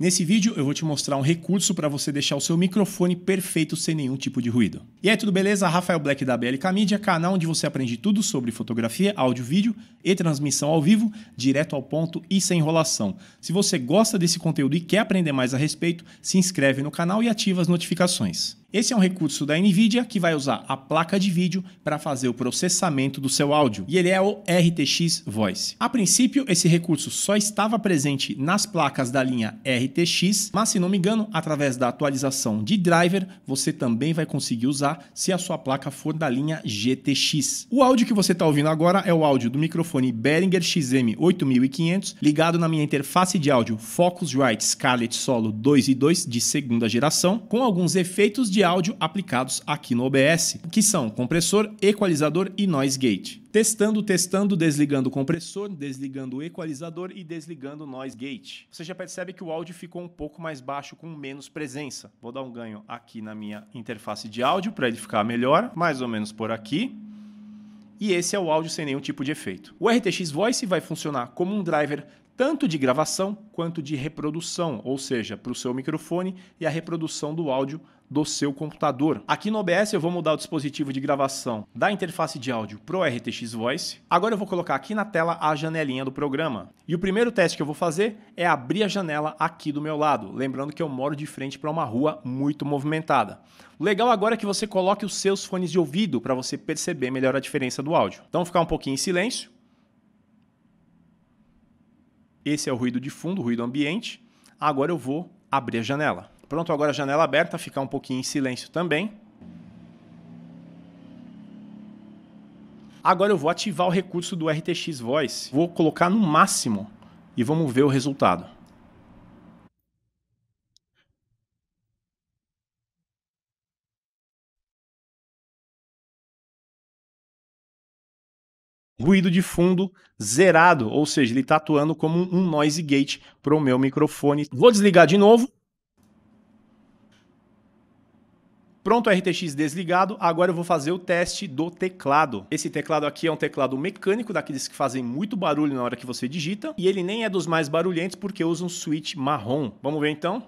Nesse vídeo eu vou te mostrar um recurso para você deixar o seu microfone perfeito sem nenhum tipo de ruído. E aí, tudo beleza? Rafael Black da BLK Media, canal onde você aprende tudo sobre fotografia, áudio, vídeo e transmissão ao vivo, direto ao ponto e sem enrolação. Se você gosta desse conteúdo e quer aprender mais a respeito, se inscreve no canal e ativa as notificações. Esse é um recurso da NVIDIA que vai usar a placa de vídeo para fazer o processamento do seu áudio, e ele é o RTX Voice. A princípio, esse recurso só estava presente nas placas da linha RTX, mas se não me engano, através da atualização de driver, você também vai conseguir usar se a sua placa for da linha GTX. O áudio que você está ouvindo agora é o áudio do microfone Behringer XM8500 ligado na minha interface de áudio Focusrite Scarlett Solo 2 e 2 de segunda geração, com alguns efeitos de de áudio aplicados aqui no OBS, que são compressor, equalizador e noise gate. Testando, testando, desligando o compressor, desligando o equalizador e desligando o noise gate. Você já percebe que o áudio ficou um pouco mais baixo com menos presença. Vou dar um ganho aqui na minha interface de áudio para ele ficar melhor, mais ou menos por aqui e esse é o áudio sem nenhum tipo de efeito. O RTX Voice vai funcionar como um driver tanto de gravação quanto de reprodução, ou seja, para o seu microfone e a reprodução do áudio do seu computador. Aqui no OBS eu vou mudar o dispositivo de gravação da interface de áudio para o RTX Voice. Agora eu vou colocar aqui na tela a janelinha do programa. E o primeiro teste que eu vou fazer é abrir a janela aqui do meu lado, lembrando que eu moro de frente para uma rua muito movimentada. O legal agora é que você coloque os seus fones de ouvido para você perceber melhor a diferença do áudio. Então ficar um pouquinho em silêncio. Esse é o ruído de fundo, o ruído ambiente. Agora eu vou abrir a janela. Pronto, agora janela aberta, ficar um pouquinho em silêncio também. Agora eu vou ativar o recurso do RTX Voice. Vou colocar no máximo e vamos ver o resultado. ruído de fundo zerado, ou seja, ele está atuando como um noise gate para o meu microfone. Vou desligar de novo Pronto, o RTX desligado, agora eu vou fazer o teste do teclado. Esse teclado aqui é um teclado mecânico, daqueles que fazem muito barulho na hora que você digita, e ele nem é dos mais barulhentos porque usa um switch marrom. Vamos ver então?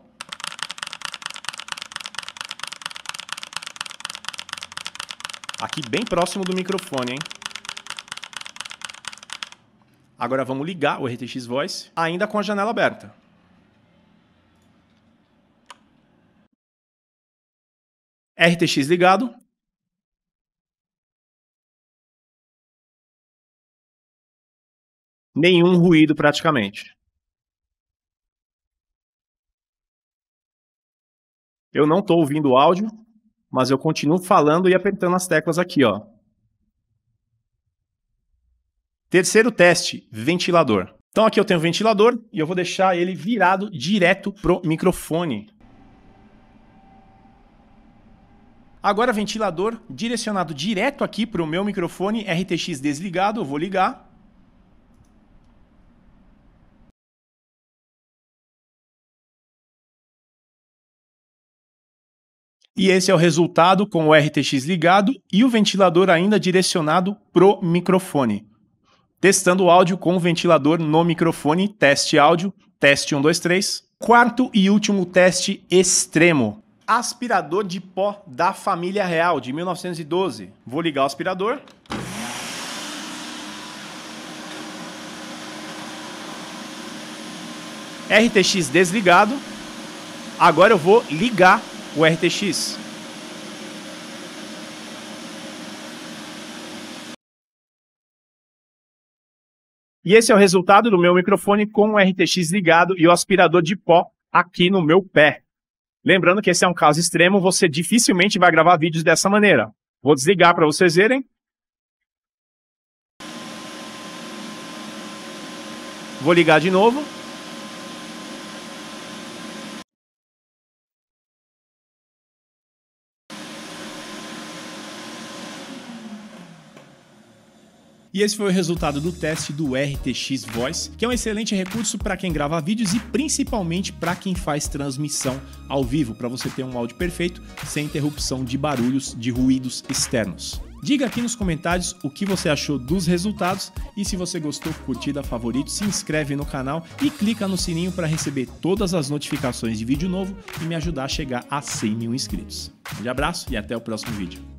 Aqui bem próximo do microfone, hein? Agora vamos ligar o RTX Voice, ainda com a janela aberta. RTX ligado. Nenhum ruído praticamente. Eu não estou ouvindo o áudio, mas eu continuo falando e apertando as teclas aqui, ó. Terceiro teste, ventilador. Então aqui eu tenho o ventilador e eu vou deixar ele virado direto pro microfone. Agora, ventilador direcionado direto aqui para o meu microfone RTX desligado. Eu vou ligar. E esse é o resultado com o RTX ligado e o ventilador ainda direcionado pro microfone. Testando o áudio com o ventilador no microfone, teste áudio, teste 1, 2, 3. Quarto e último teste extremo aspirador de pó da família real de 1912. Vou ligar o aspirador. RTX desligado. Agora eu vou ligar o RTX. E esse é o resultado do meu microfone com o RTX ligado e o aspirador de pó aqui no meu pé. Lembrando que esse é um caso extremo, você dificilmente vai gravar vídeos dessa maneira. Vou desligar para vocês verem. Vou ligar de novo. E esse foi o resultado do teste do RTX Voice, que é um excelente recurso para quem grava vídeos e principalmente para quem faz transmissão ao vivo, para você ter um áudio perfeito sem interrupção de barulhos de ruídos externos. Diga aqui nos comentários o que você achou dos resultados e se você gostou, curtida, favorito, se inscreve no canal e clica no sininho para receber todas as notificações de vídeo novo e me ajudar a chegar a 100 mil inscritos. Um abraço e até o próximo vídeo.